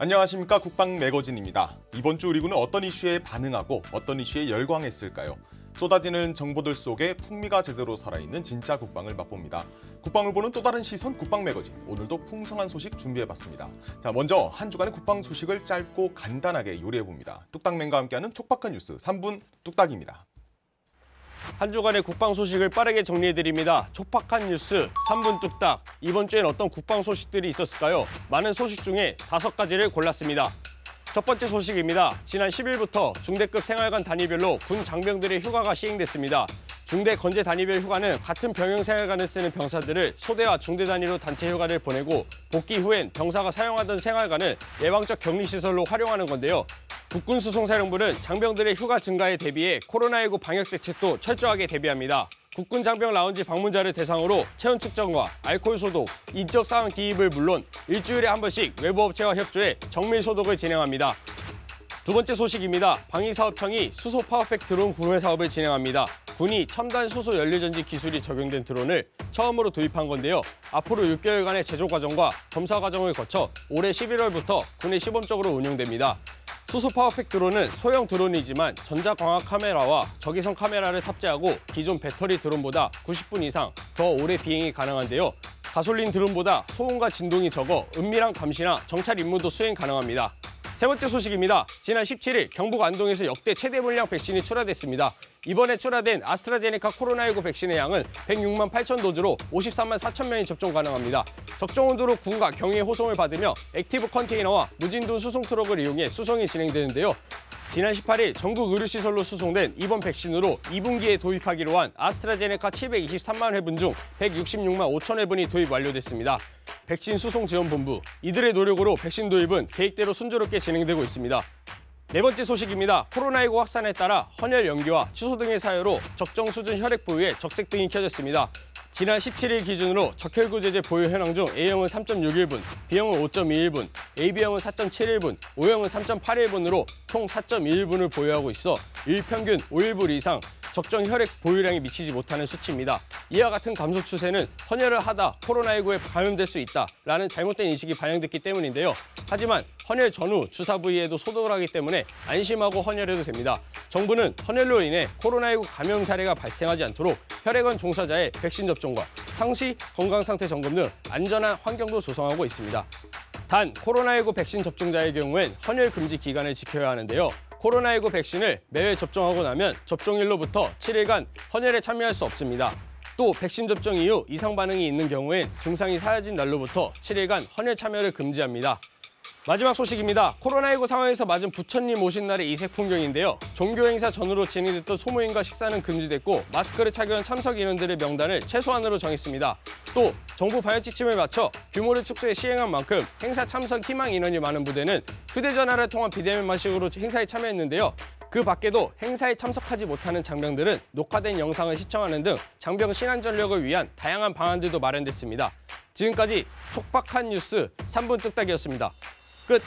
안녕하십니까 국방 매거진입니다. 이번 주 우리군은 어떤 이슈에 반응하고 어떤 이슈에 열광했을까요? 쏟아지는 정보들 속에 풍미가 제대로 살아있는 진짜 국방을 맛봅니다. 국방을 보는 또 다른 시선 국방 매거진 오늘도 풍성한 소식 준비해봤습니다. 자 먼저 한 주간의 국방 소식을 짧고 간단하게 요리해봅니다. 뚝딱맨과 함께하는 촉박한 뉴스 3분 뚝딱입니다. 한 주간의 국방 소식을 빠르게 정리해드립니다. 촉박한 뉴스, 3분 뚝딱. 이번 주엔 어떤 국방 소식들이 있었을까요? 많은 소식 중에 다섯 가지를 골랐습니다. 첫 번째 소식입니다. 지난 10일부터 중대급 생활관 단위별로 군 장병들의 휴가가 시행됐습니다. 중대 건재 단위별 휴가는 같은 병영 생활관을 쓰는 병사들을 소대와 중대 단위로 단체 휴가를 보내고 복귀 후엔 병사가 사용하던 생활관을 예방적 격리시설로 활용하는 건데요. 국군수송사령부는 장병들의 휴가 증가에 대비해 코로나19 방역 대책도 철저하게 대비합니다. 국군 장병 라운지 방문자를 대상으로 체온 측정과 알코올 소독, 인적 사항 기입을 물론 일주일에 한 번씩 외부 업체와 협조해 정밀 소독을 진행합니다. 두 번째 소식입니다. 방위사업청이 수소 파워팩 드론 구매 사업을 진행합니다. 군이 첨단 수소 연료전지 기술이 적용된 드론을 처음으로 도입한 건데요. 앞으로 6개월간의 제조 과정과 검사 과정을 거쳐 올해 11월부터 군에 시범적으로 운영됩니다. 수소 파워팩 드론은 소형 드론이지만 전자광학 카메라와 적외선 카메라를 탑재하고 기존 배터리 드론보다 90분 이상 더 오래 비행이 가능한데요. 가솔린 드론보다 소음과 진동이 적어 은밀한 감시나 정찰 임무도 수행 가능합니다. 세 번째 소식입니다. 지난 17일 경북 안동에서 역대 최대 물량 백신이 출하됐습니다. 이번에 출하된 아스트라제네카 코로나19 백신의 양은 106만 8천 도즈로 53만 4천 명이 접종 가능합니다. 적정 온도로 군가경위 호송을 받으며 액티브 컨테이너와 무진도 수송 트럭을 이용해 수송이 진행되는데요. 지난 18일 전국 의료시설로 수송된 이번 백신으로 2분기에 도입하기로 한 아스트라제네카 723만 회분 중 166만 5천 회분이 도입 완료됐습니다. 백신 수송 지원본부, 이들의 노력으로 백신 도입은 계획대로 순조롭게 진행되고 있습니다. 네 번째 소식입니다. 코로나19 확산에 따라 헌혈 연기와 취소 등의 사유로 적정 수준 혈액 보유에 적색 등이 켜졌습니다. 지난 17일 기준으로 적혈구제제 보유 현황 중 A형은 3.61분, B형은 5.21분, AB형은 4.71분, O형은 3.81분으로 총 4.21분을 보유하고 있어 일평균 5일분 이상 적정 혈액 보유량이 미치지 못하는 수치입니다. 이와 같은 감소 추세는 헌혈을 하다 코로나19에 감염될 수 있다라는 잘못된 인식이 반영됐기 때문인데요. 하지만 헌혈 전후 주사 부위에도 소독을 하기 때문에 안심하고 헌혈해도 됩니다. 정부는 헌혈로 인해 코로나19 감염 사례가 발생하지 않도록 혈액원 종사자의 백신 접종과 상시 건강 상태 점검 등 안전한 환경도 조성하고 있습니다. 단 코로나19 백신 접종자의 경우엔 헌혈 금지 기간을 지켜야 하는데요. 코로나19 백신을 매회 접종하고 나면 접종일로부터 7일간 헌혈에 참여할 수 없습니다. 또 백신 접종 이후 이상 반응이 있는 경우엔 증상이 사라진 날로부터 7일간 헌혈 참여를 금지합니다. 마지막 소식입니다. 코로나19 상황에서 맞은 부처님 오신 날의 이색 풍경인데요. 종교 행사 전후로 진행됐던 소모임과 식사는 금지됐고 마스크를 착용한 참석 인원들의 명단을 최소한으로 정했습니다. 또 정부 방역 지침에 맞춰 규모를 축소해 시행한 만큼 행사 참석 희망 인원이 많은 부대는 휴대전화를 통한 비대면 방식으로 행사에 참여했는데요. 그 밖에도 행사에 참석하지 못하는 장병들은 녹화된 영상을 시청하는 등 장병 신안 전력을 위한 다양한 방안들도 마련됐습니다. 지금까지 촉박한 뉴스 3분 뚝딱이었습니다. 끝.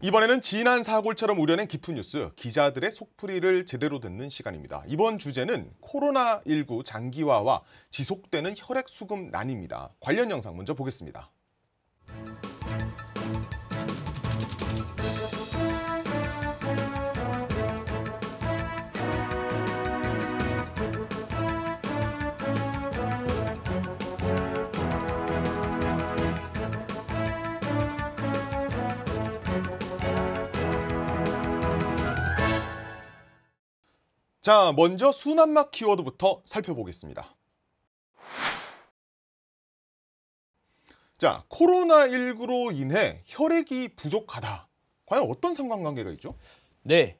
이번에는 지난 사골처럼 우려낸 깊은 뉴스, 기자들의 속풀이를 제대로 듣는 시간입니다. 이번 주제는 코로나19 장기화와 지속되는 혈액수급 난입니다. 관련 영상 먼저 보겠습니다. 자, 먼저 수한맛 키워드부터 살펴보겠습니다. 자, 코로나19로 인해 혈액이 부족하다. 과연 어떤 상관관계가 있죠? 네.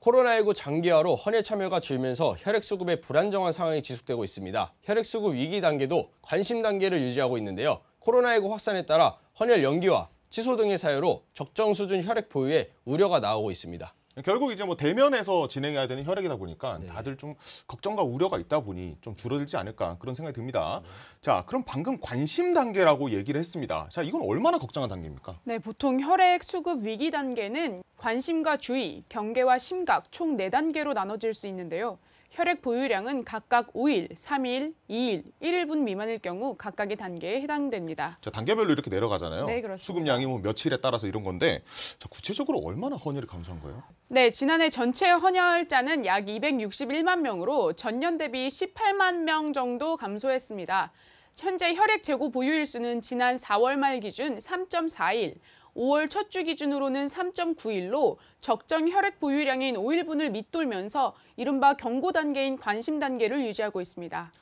코로나19 장기화로 헌혈 참여가 줄면서 혈액 수급의 불안정한 상황이 지속되고 있습니다. 혈액 수급 위기 단계도 관심 단계를 유지하고 있는데요. 코로나19 확산에 따라 헌혈 연기와 취소 등의 사유로 적정 수준 혈액 보유에 우려가 나오고 있습니다. 결국 이제 뭐 대면에서 진행해야 되는 혈액이다 보니까 네. 다들 좀 걱정과 우려가 있다 보니 좀 줄어들지 않을까 그런 생각이 듭니다. 네. 자, 그럼 방금 관심 단계라고 얘기를 했습니다. 자, 이건 얼마나 걱정한 단계입니까? 네, 보통 혈액 수급 위기 단계는 관심과 주의, 경계와 심각 총 네단계로 나눠질 수 있는데요. 혈액 보유량은 각각 5일, 3일, 2일, 1일분 미만일 경우 각각의 단계에 해당됩니다. 자, 단계별로 이렇게 내려가잖아요. 네, 그렇습니다. 수급량이 뭐 며칠에 따라서 이런 건데 자, 구체적으로 얼마나 헌혈이 감소한 거예요? 네, 지난해 전체 헌혈자는 약 261만 명으로 전년 대비 18만 명 정도 감소했습니다. 현재 혈액 재고 보유일수는 지난 4월 말 기준 3.4일, 5월 첫 주 기준으로는 3.91로 적정 혈액 보유량인 5일분을 밑돌면서 이른바 경고 단계인 관심 단계를 유지하고 있습니다.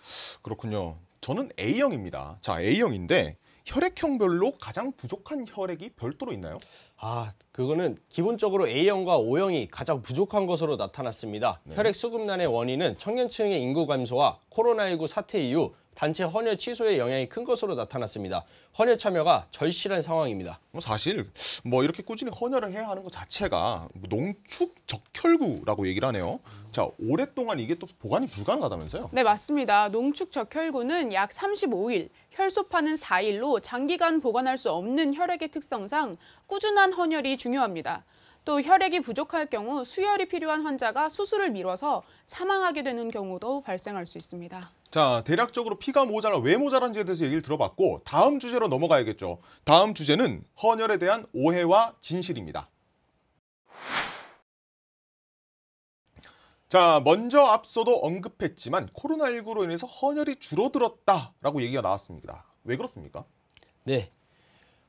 그렇군요. 저는 A형입니다. 자, A형인데 혈액형별로 가장 부족한 혈액이 별도로 있나요? 아, 그거는 기본적으로 A형과 O형이 가장 부족한 것으로 나타났습니다. 네. 혈액 수급난의 원인은 청년층의 인구 감소와 코로나19 사태 이후 단체 헌혈 취소에 영향이 큰 것으로 나타났습니다. 헌혈 참여가 절실한 상황입니다. 뭐 사실 뭐 이렇게 꾸준히 헌혈을 해야 하는 것 자체가 뭐 농축 적혈구라고 얘기를 하네요. 자, 오랫동안 이게 또 보관이 불가능하다면서요? 네, 맞습니다. 농축 적혈구는 약 35일, 혈소판은 4일로 장기간 보관할 수 없는 혈액의 특성상 꾸준한 헌혈이 중요합니다. 또 혈액이 부족할 경우 수혈이 필요한 환자가 수술을 미뤄서 사망하게 되는 경우도 발생할 수 있습니다. 자, 대략적으로 피가 모자라 왜 모자란지에 대해서 얘기를 들어봤고 다음 주제로 넘어가야겠죠. 다음 주제는 헌혈에 대한 오해와 진실입니다. 자, 먼저 앞서도 언급했지만 코로나19로 인해서 헌혈이 줄어들었다라고 얘기가 나왔습니다. 왜 그렇습니까? 네.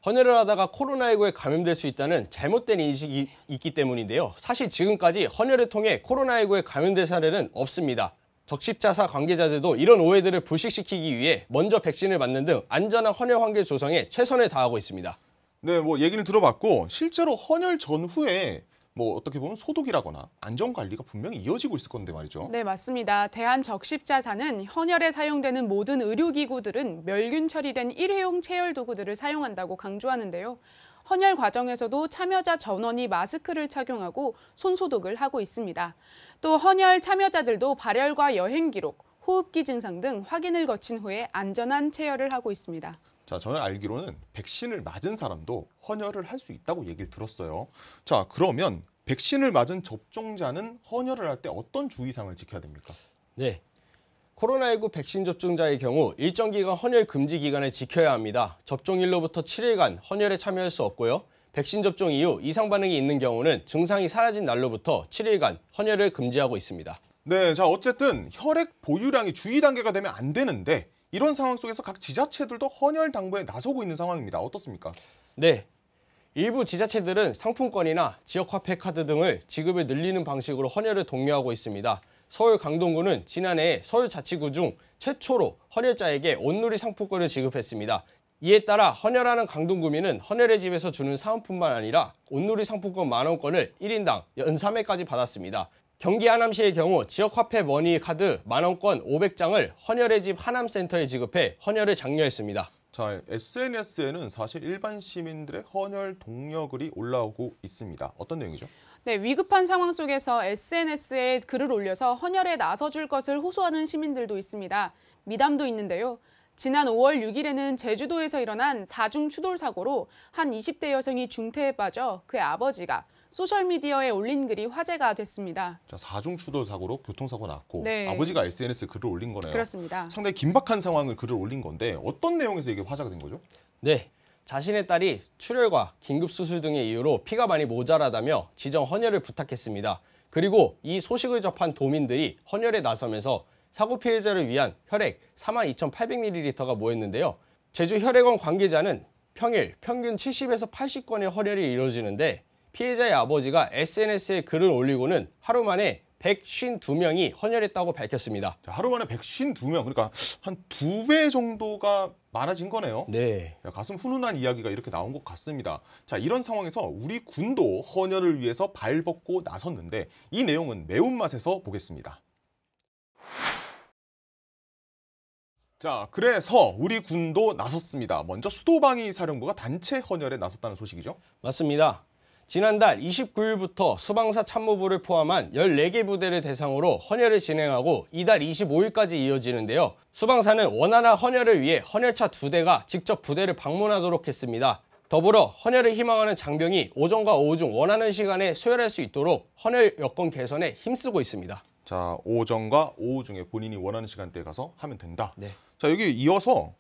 헌혈을 하다가 코로나19에 감염될 수 있다는 잘못된 인식이 있기 때문인데요. 사실 지금까지 헌혈을 통해 코로나19에 감염된 사례는 없습니다. 적십자사 관계자들도 이런 오해들을 불식시키기 위해 먼저 백신을 맞는 등 안전한 헌혈 환경 조성에 최선을 다하고 있습니다. 네, 뭐 얘기를 들어봤고 실제로 헌혈 전후에 뭐 어떻게 보면 소독이라거나 안전 관리가 분명히 이어지고 있을 건데 말이죠. 네, 맞습니다. 대한적십자사는 헌혈에 사용되는 모든 의료기구들은 멸균 처리된 일회용 체열 도구들을 사용한다고 강조하는데요. 헌혈 과정에서도 참여자 전원이 마스크를 착용하고 손소독을 하고 있습니다. 또 헌혈 참여자들도 발열과 여행 기록, 호흡기 증상 등 확인을 거친 후에 안전한 체열을 하고 있습니다. 자, 저는 알기로는 백신을 맞은 사람도 헌혈을 할 수 있다고 얘기를 들었어요. 자, 그러면 백신을 맞은 접종자는 헌혈을 할 때 어떤 주의사항을 지켜야 됩니까? 네, 코로나19 백신 접종자의 경우 일정 기간 헌혈 금지 기간을 지켜야 합니다. 접종일로부터 7일간 헌혈에 참여할 수 없고요. 백신 접종 이후 이상 반응이 있는 경우는 증상이 사라진 날로부터 7일간 헌혈을 금지하고 있습니다. 네, 자 어쨌든 혈액 보유량이 주의 단계가 되면 안 되는데 이런 상황 속에서 각 지자체들도 헌혈 당부에 나서고 있는 상황입니다. 어떻습니까? 네, 일부 지자체들은 상품권이나 지역화폐 카드 등을 지급을 늘리는 방식으로 헌혈을 독려하고 있습니다. 서울 강동구는 지난해 서울 자치구 중 최초로 헌혈자에게 온누리 상품권을 지급했습니다. 이에 따라 헌혈하는 강동구민은 헌혈의 집에서 주는 사은품만 아니라 온누리 상품권 만원권을 1인당 연 3회까지 받았습니다. 경기 하남시의 경우 지역화폐 머니 카드 만원권 500장을 헌혈의 집 하남센터에 지급해 헌혈을 장려했습니다. 자, SNS에는 사실 일반 시민들의 헌혈 동력글이 올라오고 있습니다. 어떤 내용이죠? 네, 위급한 상황 속에서 SNS에 글을 올려서 헌혈에 나서줄 것을 호소하는 시민들도 있습니다. 미담도 있는데요. 지난 5월 6일에는 제주도에서 일어난 4중 추돌 사고로 한 20대 여성이 중태에 빠져 그의 아버지가 소셜미디어에 올린 글이 화제가 됐습니다. 자, 4중 추돌 사고로 교통사고 났고 네. 아버지가 SNS 글을 올린 거네요. 그렇습니다. 상당히 긴박한 상황을 글을 올린 건데 어떤 내용에서 이게 화제가 된 거죠? 네, 자신의 딸이 출혈과 긴급수술 등의 이유로 피가 많이 모자라다며 지정 헌혈을 부탁했습니다. 그리고 이 소식을 접한 도민들이 헌혈에 나서면서 사고 피해자를 위한 혈액 42,800ml가 모였는데요. 제주 혈액원 관계자는 평일 평균 70에서 80건의 헌혈이 이루어지는데 피해자의 아버지가 SNS에 글을 올리고는 하루 만에 152명이 헌혈했다고 밝혔습니다. 하루 만에 152명, 그러니까 한 두 배 정도가 많아진 거네요. 네. 가슴 훈훈한 이야기가 이렇게 나온 것 같습니다. 자, 이런 상황에서 우리 군도 헌혈을 위해서 발벗고 나섰는데 이 내용은 매운맛에서 보겠습니다. 자, 그래서 우리 군도 나섰습니다. 먼저 수도방위 사령부가 단체 헌혈에 나섰다는 소식이죠? 맞습니다. 지난달 29일부터 수방사 참모부를 포함한 14개 부대를 대상으로 헌혈을 진행하고 이달 25일까지 이어지는데요. 수방사는 원활한 헌혈을 위해 헌혈차 2대가 직접 부대를 방문하도록 했습니다. 더불어 헌혈을 희망하는 장병이 오전과 오후 중 원하는 시간에 수혈할 수 있도록 헌혈 여건 개선에 힘쓰고 있습니다. 자, 오전과 오후 중에 본인이 원하는 시간대에 가서 하면 된다. 네. 자, 여기 이어서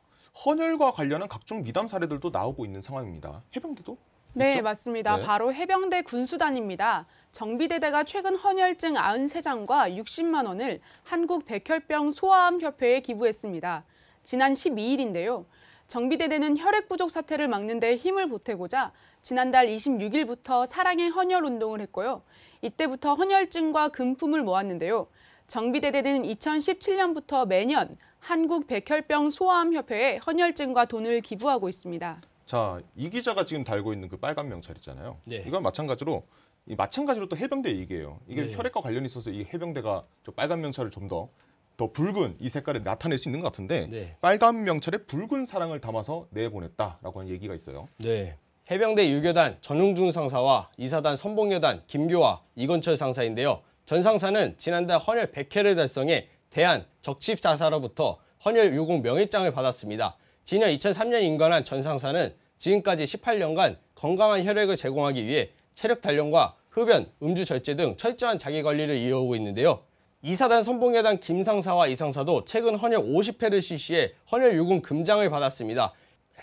헌혈과 관련한 각종 미담 사례들도 나오고 있는 상황입니다. 해병대도 네, 있죠? 맞습니다. 네. 바로 해병대 군수단입니다. 정비대대가 최근 헌혈증 93장과 60만 원을 한국 백혈병 소아암 협회에 기부했습니다. 지난 12일인데요. 정비대대는 혈액 부족 사태를 막는 데 힘을 보태고자 지난달 26일부터 사랑의 헌혈 운동을 했고요. 이때부터 헌혈증과 금품을 모았는데요. 정비대대는 2017년부터 매년 한국 백혈병 소아암 협회에 헌혈증과 돈을 기부하고 있습니다. 자, 이 기자가 지금 달고 있는 그 빨간 명찰 있잖아요. 네. 이건 마찬가지로 이 마찬가지로 또 해병대 얘기예요. 이게 네. 혈액과 관련이 있어서 이 해병대가 저 빨간 명찰을 좀 더더 더 붉은 이 색깔을 나타낼 수 있는 것 같은데 네. 빨간 명찰에 붉은 사랑을 담아서 내보냈다라고 하는 얘기가 있어요. 네. 해병대 유교단 전용중 상사와 이사단 선봉여단 김교화 이건철 상사인데요. 전 상사는 지난달 헌혈 100회를 달성해 대한 적십자사로부터 헌혈 요공 명예장을 받았습니다. 지난 2003년 인관한 전상사는 지금까지 18년간 건강한 혈액을 제공하기 위해 체력 단련과 흡연, 음주 절제 등 철저한 자기관리를 이어오고 있는데요. 이사단 선봉여단 김상사와 이상사도 최근 헌혈 50회를 실시해 헌혈 유군 금장을 받았습니다.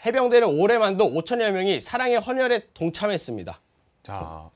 해병대는 올해만도 5천여 명이 사랑의 헌혈에 동참했습니다. 자,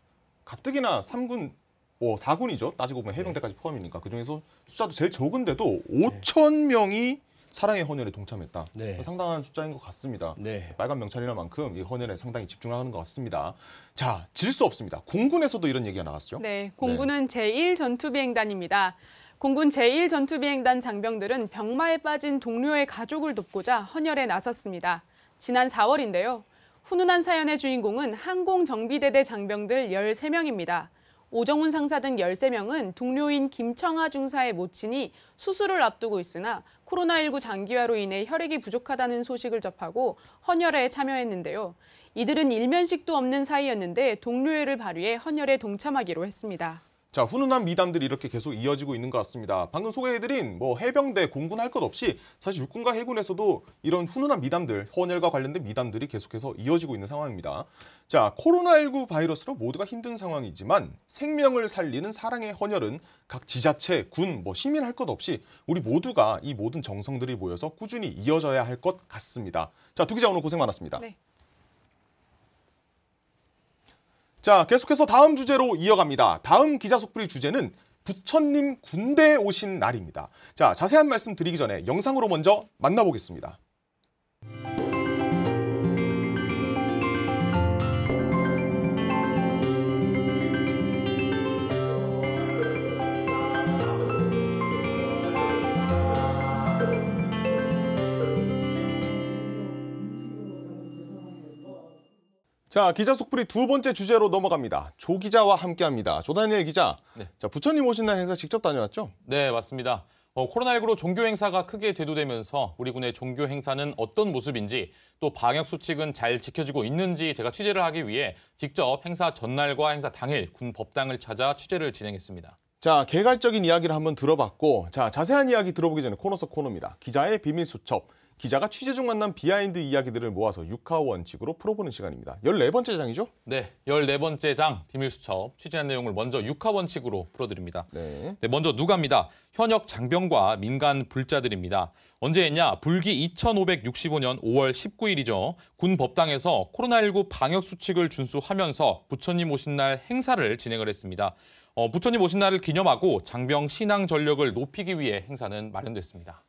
가뜩이나 3군, 뭐 4군이죠. 따지고 보면 해병대까지 포함이니까 그중에서 숫자도 제일 적은데도 5천 명이 사랑의 헌혈에 동참했다. 네. 상당한 숫자인 것 같습니다. 네. 빨간 명찰이라 만큼 이 헌혈에 상당히 집중하는 것 같습니다. 자, 질 수 없습니다. 공군에서도 이런 얘기가 나왔죠. 네, 공군은 네. 제1전투비행단입니다. 공군 제1전투비행단 장병들은 병마에 빠진 동료의 가족을 돕고자 헌혈에 나섰습니다. 지난 4월인데요. 훈훈한 사연의 주인공은 항공정비대대 장병들 13명입니다. 오정훈 상사 등 13명은 동료인 김청하 중사의 모친이 수술을 앞두고 있으나 코로나19 장기화로 인해 혈액이 부족하다는 소식을 접하고 헌혈에 참여했는데요. 이들은 일면식도 없는 사이였는데 동료애를 발휘해 헌혈에 동참하기로 했습니다. 자, 훈훈한 미담들이 이렇게 계속 이어지고 있는 것 같습니다. 방금 소개해드린 뭐 해병대, 공군 할 것 없이 사실 육군과 해군에서도 이런 훈훈한 미담들, 헌혈과 관련된 미담들이 계속해서 이어지고 있는 상황입니다. 자, 코로나19 바이러스로 모두가 힘든 상황이지만 생명을 살리는 사랑의 헌혈은 각 지자체, 군, 뭐 시민 할 것 없이 우리 모두가 이 모든 정성들이 모여서 꾸준히 이어져야 할 것 같습니다. 자, 두 기자 오늘 고생 많았습니다. 네. 자, 계속해서 다음 주제로 이어갑니다. 다음 기자 속풀이 주제는 부처님 군대에 오신 날입니다. 자, 자세한 말씀 드리기 전에 영상으로 먼저 만나보겠습니다. 자, 기자 속풀이 두 번째 주제로 넘어갑니다. 조 기자와 함께합니다. 조다니엘 기자, 네. 자 부처님 오신 날 행사 직접 다녀왔죠? 네, 맞습니다. 어, 코로나19로 종교 행사가 크게 대두되면서 우리 군의 종교 행사는 어떤 모습인지 또 방역 수칙은 잘 지켜지고 있는지 제가 취재를 하기 위해 직접 행사 전날과 행사 당일 군 법당을 찾아 취재를 진행했습니다. 자, 개괄적인 이야기를 한번 들어봤고 자, 자세한 이야기 들어보기 전에 코너 속 코너입니다. 기자의 비밀 수첩. 기자가 취재 중 만난 비하인드 이야기들을 모아서 6화 원칙으로 풀어보는 시간입니다. 14번째 장이죠? 네, 14번째 장 비밀수첩 취재한 내용을 먼저 6화 원칙으로 풀어드립니다. 네. 네 먼저 누가입니다. 현역 장병과 민간 불자들입니다. 언제 했냐? 불기 2565년 5월 19일이죠. 군 법당에서 코로나19 방역 수칙을 준수하면서 부처님 오신 날 행사를 진행을 했습니다. 어, 부처님 오신 날을 기념하고 장병 신앙 전력을 높이기 위해 행사는 마련됐습니다.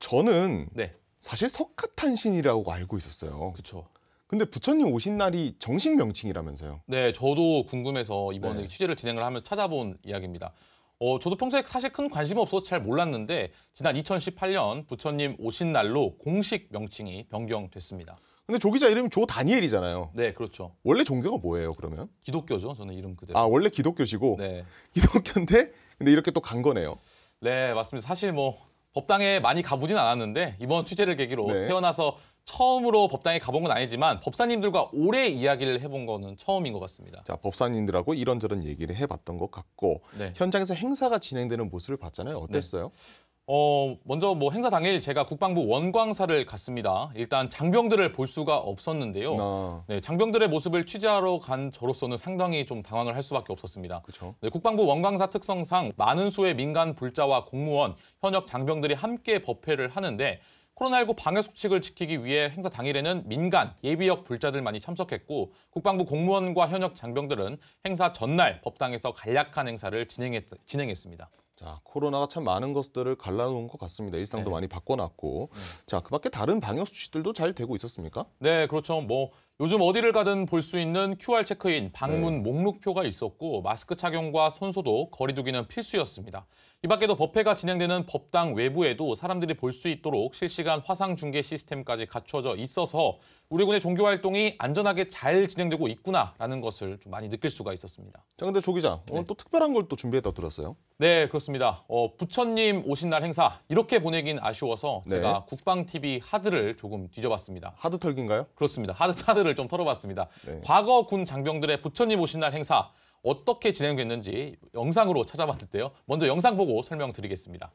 저는 네. 사실 석가탄신이라고 알고 있었어요. 그렇죠. 근데 부처님 오신 날이 정식 명칭이라면서요? 네, 저도 궁금해서 이번에 네. 취재를 진행을 하면 찾아본 이야기입니다. 어, 저도 평소에 사실 큰 관심 없어서 잘 몰랐는데 지난 2018년 부처님 오신 날로 공식 명칭이 변경됐습니다. 근데 조 기자 이름이 조 다니엘이잖아요. 네, 그렇죠. 원래 종교가 뭐예요, 그러면? 기독교죠. 저는 이름 그대로. 아, 원래 기독교시고. 네. 기독교인데 근데 이렇게 또 간 거네요. 네, 맞습니다. 사실 뭐 법당에 많이 가보진 않았는데 이번 취재를 계기로 네. 태어나서 처음으로 법당에 가본 건 아니지만 법사님들과 오래 이야기를 해본 거는 처음인 것 같습니다. 자, 법사님들하고 이런저런 얘기를 해봤던 것 같고 네. 현장에서 행사가 진행되는 모습을 봤잖아요. 네. 어땠어요? 네. 어, 먼저 뭐 행사 당일 제가 국방부 원광사를 갔습니다. 일단 장병들을 볼 수가 없었는데요. 아. 네, 장병들의 모습을 취재하러 간 저로서는 상당히 좀 당황을 할 수밖에 없었습니다. 그쵸? 네, 국방부 원광사 특성상 많은 수의 민간 불자와 공무원, 현역 장병들이 함께 법회를 하는데 코로나19 방역 수칙을 지키기 위해 행사 당일에는 민간, 예비역 불자들만이 참석했고 국방부 공무원과 현역 장병들은 행사 전날 법당에서 간략한 행사를 진행했, 진행했습니다. 자, 코로나가 참 많은 것들을 갈라놓은 것 같습니다. 일상도 네. 많이 바꿔놨고. 네. 자, 그 밖에 다른 방역 수칙들도 잘 되고 있었습니까? 네, 그렇죠. 뭐 요즘 어디를 가든 볼 수 있는 QR 체크인 방문 네. 목록표가 있었고 마스크 착용과 손소독, 거리두기는 필수였습니다. 이 밖에도 법회가 진행되는 법당 외부에도 사람들이 볼 수 있도록 실시간 화상 중계 시스템까지 갖춰져 있어서 우리 군의 종교 활동이 안전하게 잘 진행되고 있구나라는 것을 좀 많이 느낄 수가 있었습니다. 자, 근데 조 기자, 오늘 네. 또 특별한 걸 또 준비했다 들었어요? 네, 그렇습니다. 어, 부처님 오신 날 행사 이렇게 보내긴 아쉬워서 네. 제가 국방 TV 하드를 조금 뒤져봤습니다. 하드 털기인가요? 그렇습니다. 하드 하드를 의문사좀 털어봤습니다. 네. 과거 군 장병들의 부처님 오신 날 행사 어떻게 진행됐는지 영상으로 찾아봤는데요. 먼저 영상 보고 설명드리겠습니다.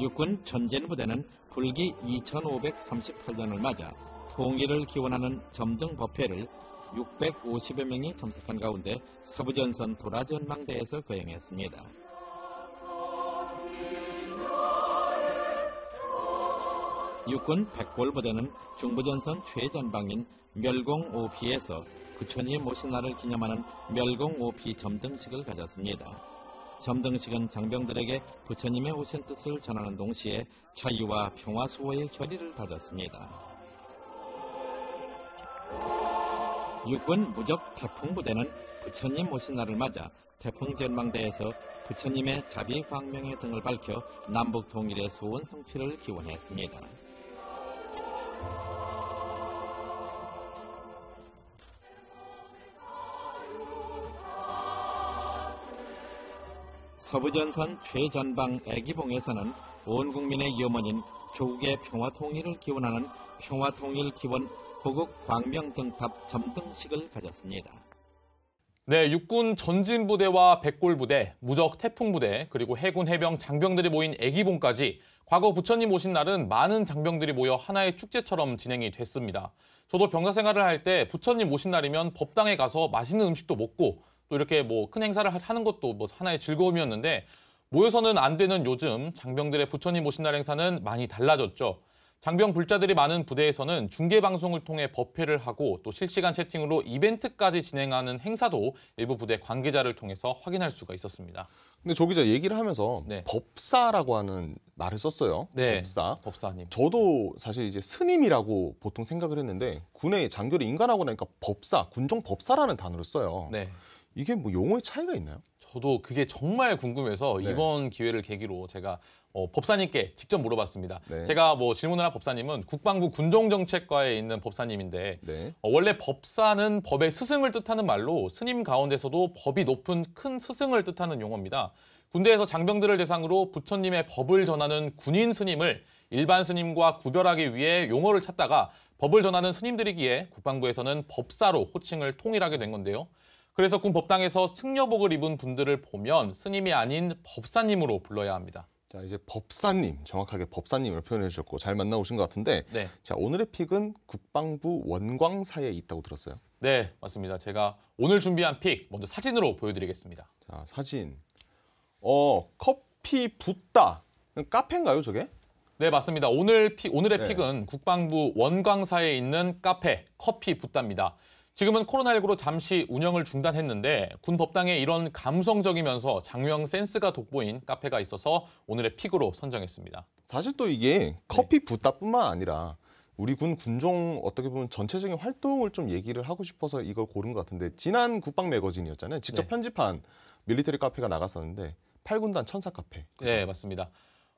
육군 전쟁부대는 불기 2538년을 맞아 통일을 기원하는 점등 법회를 650여 명이 참석한 가운데 서부전선 도라전망대에서 거행했습니다. 육군 백골 부대는 중부전선 최전방인 멸공 o 피에서 부처님 모신 날을 기념하는 멸공 o 피 점등식을 가졌습니다. 점등식은 장병들에게 부처님의 오신 뜻을 전하는 동시에 자유와 평화 수호의 결의를 다졌습니다. 육군 무적 태풍 부대는 부처님 오신 날을 맞아 태풍 전망대에서 부처님의 자비 광명의 등을 밝혀 남북 통일의 소원 성취를 기원했습니다. 서부전선 최전방 애기봉에서는 온 국민의 염원인 조국의 평화통일을 기원하는 평화통일 기원 호국 광명등탑 점등식을 가졌습니다. 네, 육군 전진부대와 백골부대, 무적 태풍부대, 그리고 해군 해병 장병들이 모인 애기봉까지 과거 부처님 오신 날은 많은 장병들이 모여 하나의 축제처럼 진행이 됐습니다. 저도 병사 생활을 할 때 부처님 오신 날이면 법당에 가서 맛있는 음식도 먹고 또 이렇게 뭐 큰 행사를 하는 것도 뭐 하나의 즐거움이었는데 모여서는 안 되는 요즘 장병들의 부처님 모신 날 행사는 많이 달라졌죠. 장병 불자들이 많은 부대에서는 중계 방송을 통해 법회를 하고 또 실시간 채팅으로 이벤트까지 진행하는 행사도 일부 부대 관계자를 통해서 확인할 수가 있었습니다. 근데 조 기자 얘기를 하면서 네. 법사라고 하는 말을 썼어요. 네. 법사. 법사님. 저도 사실 이제 스님이라고 보통 생각을 했는데 군의 장교를 인간하고 나니까 법사, 군종 법사라는 단어를 써요. 네. 이게 뭐 용어의 차이가 있나요? 저도 그게 정말 궁금해서 네. 이번 기회를 계기로 제가 어, 법사님께 직접 물어봤습니다. 네. 제가 뭐 질문을 한 법사님은 국방부 군종정책과에 있는 법사님인데 네. 어, 원래 법사는 법의 스승을 뜻하는 말로 스님 가운데서도 법이 높은 큰 스승을 뜻하는 용어입니다. 군대에서 장병들을 대상으로 부처님의 법을 전하는 군인 스님을 일반 스님과 구별하기 위해 용어를 찾다가 법을 전하는 스님들이기에 국방부에서는 법사로 호칭을 통일하게 된 건데요. 그래서 군 법당에서 승려복을 입은 분들을 보면 스님이 아닌 법사님으로 불러야 합니다. 자 이제 법사님 정확하게 법사님을 표현해 주셨고 잘 만나 오신 것 같은데 네. 자 오늘의 픽은 국방부 원광사에 있다고 들었어요. 네 맞습니다. 제가 오늘 준비한 픽 먼저 사진으로 보여드리겠습니다. 자 사진 어 커피 붓다 카페인가요 저게? 네 맞습니다. 오늘 픽 오늘의 네. 픽은 국방부 원광사에 있는 카페 커피 붓다입니다. 지금은 코로나19로 잠시 운영을 중단했는데 군 법당에 이런 감성적이면서 장명 센스가 돋보인 카페가 있어서 오늘의 픽으로 선정했습니다. 사실 또 이게 커피 붓다뿐만 네. 아니라 우리 군 군종 어떻게 보면 전체적인 활동을 좀 얘기를 하고 싶어서 이걸 고른 것 같은데 지난 국방 매거진이었잖아요. 직접 네. 편집한 밀리터리 카페가 나갔었는데 8군단 천사 카페. 그죠? 네, 맞습니다.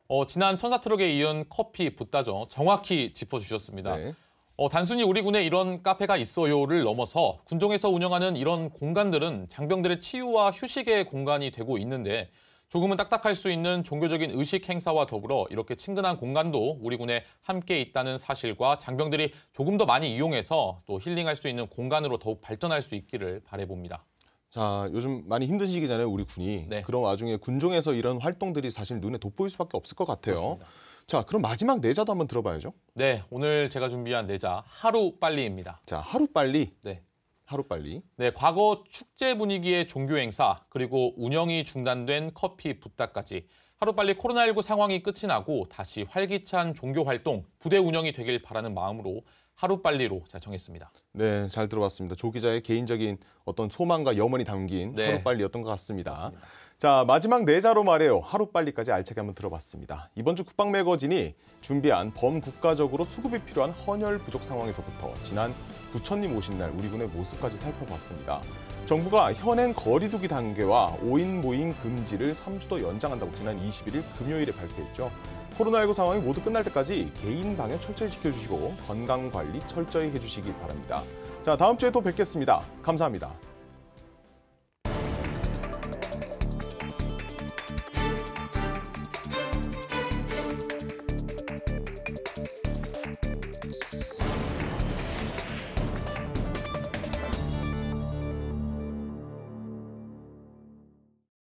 어, 지난 천사 트럭에 이은 커피 붓다죠. 정확히 짚어주셨습니다. 네. 어, 단순히 우리 군에 이런 카페가 있어요를 넘어서 군정에서 운영하는 이런 공간들은 장병들의 치유와 휴식의 공간이 되고 있는데 조금은 딱딱할 수 있는 종교적인 의식 행사와 더불어 이렇게 친근한 공간도 우리 군에 함께 있다는 사실과 장병들이 조금 더 많이 이용해서 또 힐링할 수 있는 공간으로 더욱 발전할 수 있기를 바래봅니다. 자, 요즘 많이 힘든 시기잖아요, 우리 군이. 네. 그런 와중에 군종에서 이런 활동들이 사실 눈에 돋보일 수밖에 없을 것 같아요. 그렇습니다. 자, 그럼 마지막 내자도 한번 들어봐야죠. 네, 오늘 제가 준비한 내자 하루 빨리입니다. 자, 하루 빨리. 네. 하루 빨리. 네, 과거 축제 분위기의 종교 행사 그리고 운영이 중단된 커피 부탁까지 하루빨리 코로나19 상황이 끝이 나고 다시 활기찬 종교 활동, 부대 운영이 되길 바라는 마음으로 하루빨리로 정했습니다. 네, 잘 들어봤습니다. 조 기자의 개인적인 어떤 소망과 염원이 담긴 네. 하루빨리였던 것 같습니다. 그습니다 자 마지막 네자로 말해요. 하루빨리까지 알차게 한번 들어봤습니다. 이번 주 국방 매거진이 준비한 범국가적으로 수급이 필요한 헌혈 부족 상황에서부터 지난 부처님 오신 날 우리 군의 모습까지 살펴봤습니다. 정부가 현행 거리두기 단계와 5인 모임 금지를 3주 더 연장한다고 지난 21일 금요일에 발표했죠. 코로나19 상황이 모두 끝날 때까지 개인 방역 철저히 지켜주시고 건강 관리 철저히 해주시기 바랍니다. 자 다음 주에 또 뵙겠습니다. 감사합니다.